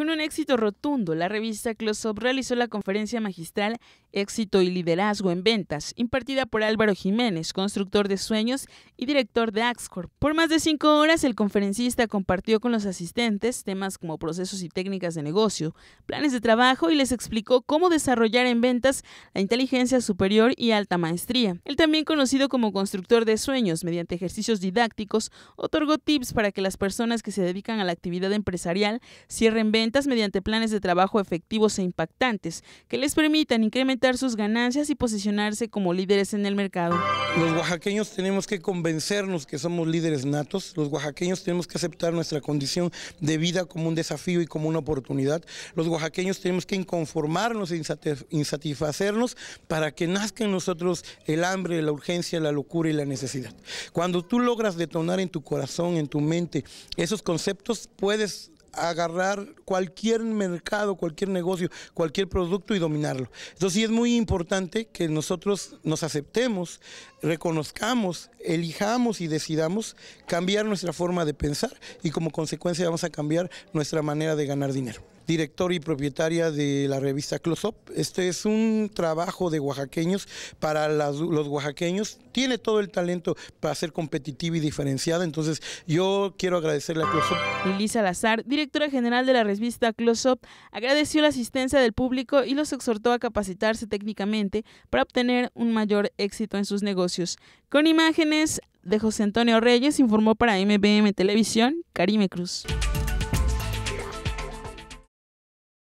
Con un éxito rotundo, la revista Close realizó la conferencia magistral Éxito y Liderazgo en Ventas, impartida por Álvaro Jiménez, constructor de sueños y director de Axcorp. Por más de cinco horas, el conferencista compartió con los asistentes temas como procesos y técnicas de negocio, planes de trabajo y les explicó cómo desarrollar en ventas la inteligencia superior y alta maestría. Él también conocido como constructor de sueños, mediante ejercicios didácticos, otorgó tips para que las personas que se dedican a la actividad empresarial cierren ventas mediante planes de trabajo efectivos e impactantes que les permitan incrementar sus ganancias y posicionarse como líderes en el mercado. Los oaxaqueños tenemos que convencernos que somos líderes natos, los oaxaqueños tenemos que aceptar nuestra condición de vida como un desafío y como una oportunidad, los oaxaqueños tenemos que inconformarnos e insatisfacernos para que nazca en nosotros el hambre, la urgencia, la locura y la necesidad. Cuando tú logras detonar en tu corazón, en tu mente, esos conceptos puedes agarrar cualquier mercado, cualquier negocio, cualquier producto y dominarlo. Entonces sí es muy importante que nosotros nos aceptemos, reconozcamos, elijamos y decidamos cambiar nuestra forma de pensar y como consecuencia vamos a cambiar nuestra manera de ganar dinero directora y propietaria de la revista Close Up. Este es un trabajo de oaxaqueños para los oaxaqueños. Tiene todo el talento para ser competitiva y diferenciada. Entonces, yo quiero agradecerle a Close Up. Lili directora general de la revista Close Up, agradeció la asistencia del público y los exhortó a capacitarse técnicamente para obtener un mayor éxito en sus negocios. Con imágenes de José Antonio Reyes, informó para MBM Televisión, Karime Cruz.